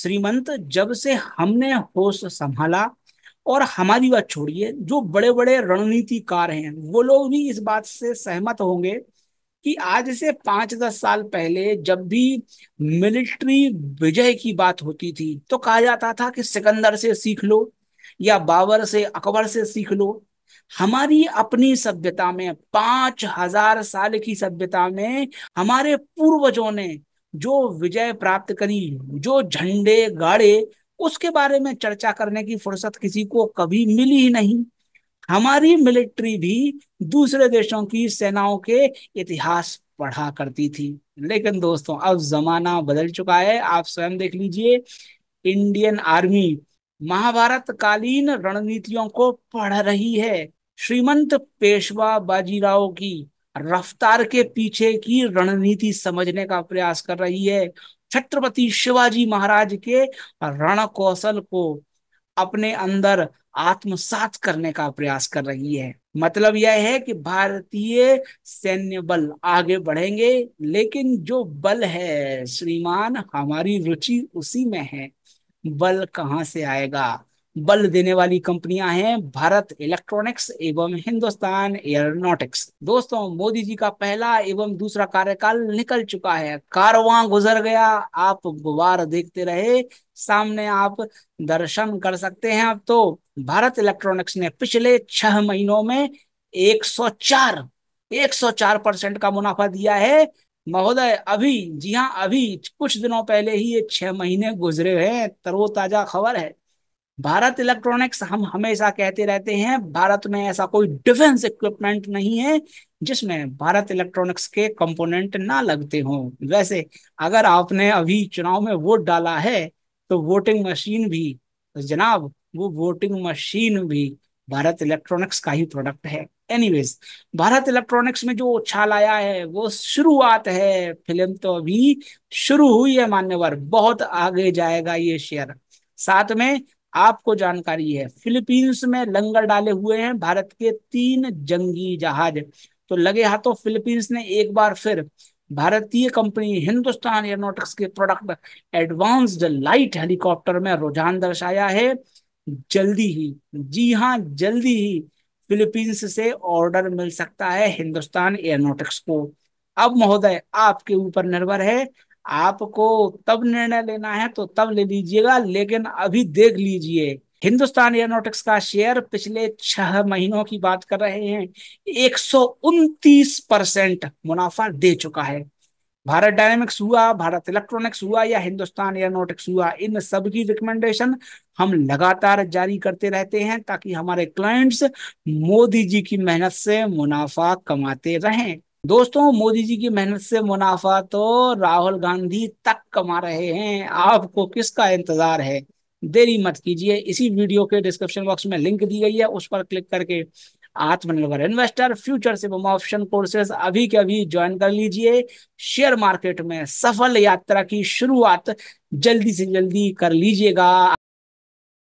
श्रीमंत जब से हमने होश संभाला और हमारी बात छोड़िए जो बड़े बड़े रणनीतिकार हैं वो लोग भी इस बात से सहमत होंगे कि आज से पांच दस साल पहले जब भी मिलिट्री विजय की बात होती थी तो कहा जाता था कि सिकंदर से सीख लो या बाबर से अकबर से सीख लो हमारी अपनी सभ्यता में पांच हजार साल की सभ्यता में हमारे पूर्वजों ने जो विजय प्राप्त करी जो झंडे गाड़े उसके बारे में चर्चा करने की फुर्सत किसी को कभी मिली ही नहीं हमारी मिलिट्री भी दूसरे देशों की सेनाओं के इतिहास पढ़ा करती थी लेकिन दोस्तों अब जमाना बदल चुका है आप स्वयं देख लीजिए इंडियन आर्मी महाभारत कालीन रणनीतियों को पढ़ रही है श्रीमंत पेशवा बाजीराव की रफ्तार के पीछे की रणनीति समझने का प्रयास कर रही है छत्रपति शिवाजी महाराज के रण कौशल को अपने अंदर आत्मसात करने का प्रयास कर रही है मतलब यह है कि भारतीय सैन्य बल आगे बढ़ेंगे लेकिन जो बल है श्रीमान हमारी रुचि उसी में है बल कहाँ से आएगा बल देने वाली कंपनियां हैं भारत इलेक्ट्रॉनिक्स एवं हिंदुस्तान एयरोनॉटिक्स दोस्तों मोदी जी का पहला एवं दूसरा कार्यकाल निकल चुका है कारवां गुजर गया आप गुबार देखते रहे सामने आप दर्शन कर सकते हैं अब तो भारत इलेक्ट्रॉनिक्स ने पिछले छह महीनों में 104 104 परसेंट का मुनाफा दिया है महोदय अभी जी हाँ अभी कुछ दिनों पहले ही ये छह महीने गुजरे हैं तरोताजा खबर है भारत इलेक्ट्रॉनिक्स हम हमेशा कहते रहते हैं भारत में ऐसा कोई डिफेंस इक्विपमेंट नहीं है जिसमें भारत इलेक्ट्रॉनिक्स के कंपोनेंट ना लगते हों वैसे अगर आपने अभी चुनाव में वोट डाला है तो वोटिंग मशीन भी तो जनाब वो वोटिंग मशीन भी भारत इलेक्ट्रॉनिक्स का ही प्रोडक्ट है एनीवेज भारत इलेक्ट्रॉनिक्स में जो उछाल आया है वो शुरुआत है फिल्म तो अभी शुरू हुई है मान्यवर बहुत आगे जाएगा ये शेयर साथ में आपको जानकारी है फिलीपींस में लंगर डाले हुए हैं भारत के तीन जंगी जहाज तो लगे हाथों फिलीपींस ने एक बार फिर भारतीय कंपनी हिंदुस्तान एयरोनोटिक्स के प्रोडक्ट एडवांस लाइट हेलीकॉप्टर में रुझान दर्शाया है जल्दी ही जी हाँ जल्दी ही फिलीपींस से ऑर्डर मिल सकता है हिंदुस्तान एयरोनोटिक्स को अब महोदय आपके ऊपर निर्भर है आपको तब निर्णय लेना है तो तब ले लीजिएगा लेकिन अभी देख लीजिए हिंदुस्तान एयरनोटिक्स का शेयर पिछले छह महीनों की बात कर रहे हैं एक परसेंट मुनाफा दे चुका है भारत डायनेमिक्स हुआ भारत इलेक्ट्रॉनिक्स हुआ या हिंदुस्तान एयरनोटिक्स हुआ इन सब की रिकमेंडेशन हम लगातार जारी करते रहते हैं ताकि हमारे क्लाइंट्स मोदी जी की मेहनत से मुनाफा कमाते रहें दोस्तों मोदी जी की मेहनत से मुनाफा तो राहुल गांधी तक कमा रहे हैं आपको किसका इंतजार है देरी मत कीजिए इसी वीडियो के डिस्क्रिप्शन बॉक्स में लिंक दी गई है उस पर क्लिक करके आत्मनिर्भर इन्वेस्टर फ्यूचर से ऑप्शन कोर्सेज अभी के अभी ज्वाइन कर लीजिए शेयर मार्केट में सफल यात्रा की शुरुआत जल्दी से जल्दी कर लीजिएगा